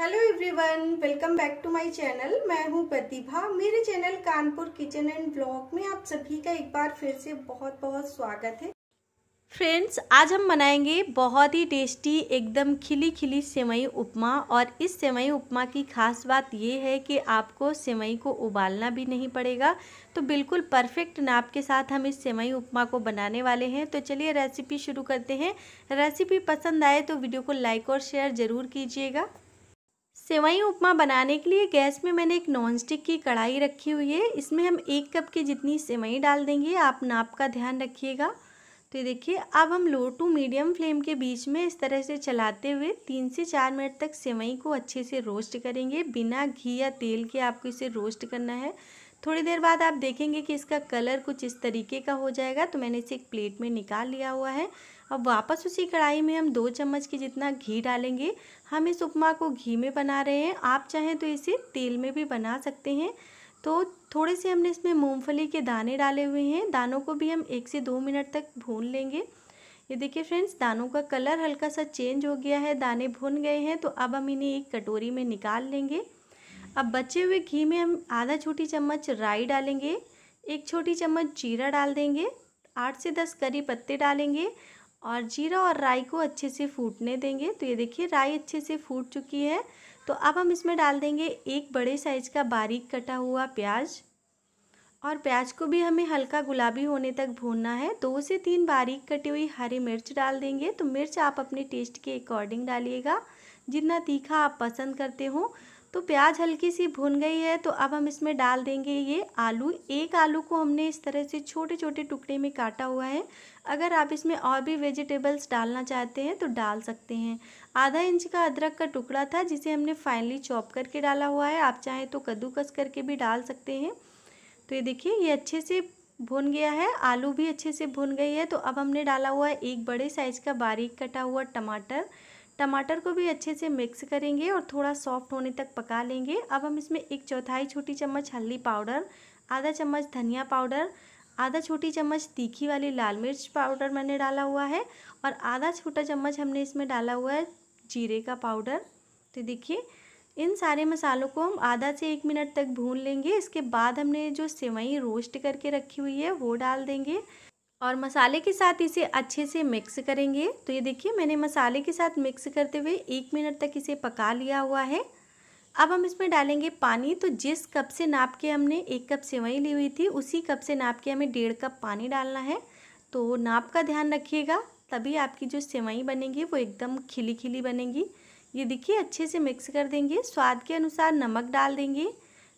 hello everyone welcome back to my channel मैं हूं प्रतिभा मेरे channel Kanpur kitchen and blog में आप सभी का एक बार फिर से बहुत बहुत स्वागत है फ्रेंड्स आज हम बनाएंगे बहुत ही टेस्टी एकदम खिली खिली सेवई उपमा और इस सेवई उपमा की खास बात यह है कि आपको सेवई को उबालना भी नहीं पड़ेगा तो बिल्कुल परफेक्ट नाप के साथ हम इस सेवई उपमा को बनाने वाले हैं तो चलिए रेसिपी शुरू करते हैं रेसिपी पसंद आए तो वीडियो को लाइक और शेयर ज़रूर कीजिएगा सेवई उपमा बनाने के लिए गैस में मैंने एक नॉन स्टिक की कढ़ाई रखी हुई है इसमें हम एक कप की जितनी सेवई डाल देंगे आप नाप का ध्यान रखिएगा तो ये देखिए अब हम लो टू मीडियम फ्लेम के बीच में इस तरह से चलाते हुए तीन से चार मिनट तक सेवई को अच्छे से रोस्ट करेंगे बिना घी या तेल के आपको इसे रोस्ट करना है थोड़ी देर बाद आप देखेंगे कि इसका कलर कुछ इस तरीके का हो जाएगा तो मैंने इसे एक प्लेट में निकाल लिया हुआ है अब वापस उसी कढ़ाई में हम दो चम्मच की जितना घी डालेंगे हम इस उपमा को घी में बना रहे हैं आप चाहें तो इसे तेल में भी बना सकते हैं तो थोड़े से हमने इसमें मूंगफली के दाने डाले हुए हैं दानों को भी हम एक से दो मिनट तक भून लेंगे ये देखिए फ्रेंड्स दानों का कलर हल्का सा चेंज हो गया है दाने भुन गए हैं तो अब हम इन्हें एक कटोरी में निकाल लेंगे अब बचे हुए घी में हम आधा छोटी चम्मच राई डालेंगे एक छोटी चम्मच जीरा डाल देंगे आठ से दस करी पत्ते डालेंगे और जीरा और राई को अच्छे से फूटने देंगे तो ये देखिए राई अच्छे से फूट चुकी है तो अब हम इसमें डाल देंगे एक बड़े साइज का बारीक कटा हुआ प्याज और प्याज को भी हमें हल्का गुलाबी होने तक भूनना है दो से तीन बारीक कटी हुई हरी मिर्च डाल देंगे तो मिर्च आप अपने टेस्ट के अकॉर्डिंग डालिएगा जितना तीखा आप पसंद करते हो तो प्याज हल्की सी भुन गई है तो अब हम इसमें डाल देंगे ये आलू एक आलू को हमने इस तरह से छोटे छोटे टुकड़े में काटा हुआ है अगर आप इसमें और भी वेजिटेबल्स डालना चाहते हैं तो डाल सकते हैं आधा इंच का अदरक का टुकड़ा था जिसे हमने फाइनली चॉप करके डाला हुआ है आप चाहें तो कद्दूकस करके भी डाल सकते हैं तो ये देखिए ये अच्छे से भुन गया है आलू भी अच्छे से भुन गई है तो अब हमने डाला हुआ है एक बड़े साइज़ का बारीक कटा हुआ टमाटर टमाटर को भी अच्छे से मिक्स करेंगे और थोड़ा सॉफ्ट होने तक पका लेंगे अब हम इसमें एक चौथाई छोटी चम्मच हल्दी पाउडर आधा चम्मच धनिया पाउडर आधा छोटी चम्मच तीखी वाली लाल मिर्च पाउडर मैंने डाला हुआ है और आधा छोटा चम्मच हमने इसमें डाला हुआ है जीरे का पाउडर तो देखिए इन सारे मसालों को हम आधा से एक मिनट तक भून लेंगे इसके बाद हमने जो सेवई रोस्ट करके रखी हुई है वो डाल देंगे और मसाले के साथ इसे अच्छे से मिक्स करेंगे तो ये देखिए मैंने मसाले के साथ मिक्स करते हुए एक मिनट तक इसे पका लिया हुआ है अब हम इसमें डालेंगे पानी तो जिस कप से नाप के हमने एक कप सेवई ली हुई थी उसी कप से नाप के हमें डेढ़ कप पानी डालना है तो नाप का ध्यान रखिएगा तभी आपकी जो सेवई बनेंगी वो एकदम खिली खिली बनेंगी ये देखिए अच्छे से मिक्स कर देंगे स्वाद के अनुसार नमक डाल देंगे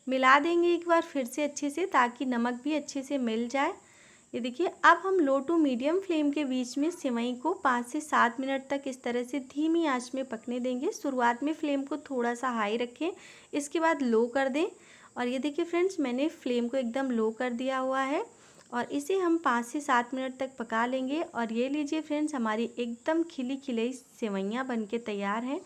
मिला देंगे एक बार फिर से अच्छे से ताकि नमक भी अच्छे से मिल जाए ये देखिए अब हम लो टू मीडियम फ्लेम के बीच में सेवई को पाँच से सात मिनट तक इस तरह से धीमी आंच में पकने देंगे शुरुआत में फ्लेम को थोड़ा सा हाई रखें इसके बाद लो कर दें और ये देखिए फ्रेंड्स मैंने फ्लेम को एकदम लो कर दिया हुआ है और इसे हम पाँच से सात मिनट तक पका लेंगे और ये लीजिए फ्रेंड्स हमारी एकदम खिली खिलई सेवैयाँ बन के तैयार हैं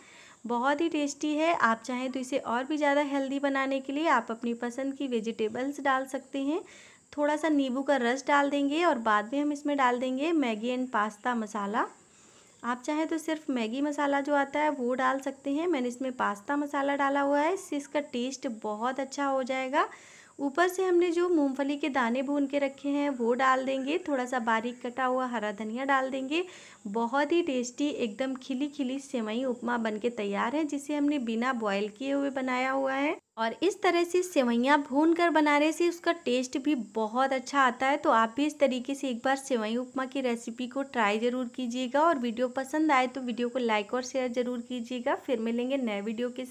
बहुत ही टेस्टी है आप चाहें तो इसे और भी ज़्यादा हेल्दी बनाने के लिए आप अपनी पसंद की वेजिटेबल्स डाल सकते हैं थोड़ा सा नींबू का रस डाल देंगे और बाद में हम इसमें डाल देंगे मैगी एंड पास्ता मसाला आप चाहें तो सिर्फ मैगी मसाला जो आता है वो डाल सकते हैं मैंने इसमें पास्ता मसाला डाला हुआ है इससे इसका टेस्ट बहुत अच्छा हो जाएगा ऊपर से हमने जो मूंगफली के दाने भून के रखे हैं वो डाल देंगे थोड़ा सा बारीक कटा हुआ हरा धनिया डाल देंगे बहुत ही टेस्टी एकदम खिली खिली सेवई उपमा बन के तैयार है जिसे हमने बिना बॉयल किए हुए बनाया हुआ है और इस तरह से सेवैयाँ भून कर बनाने से उसका टेस्ट भी बहुत अच्छा आता है तो आप भी इस तरीके से एक बार सेवई उपमा की रेसिपी को ट्राई ज़रूर कीजिएगा और वीडियो पसंद आए तो वीडियो को लाइक और शेयर ज़रूर कीजिएगा फिर मिलेंगे नए वीडियो के साथ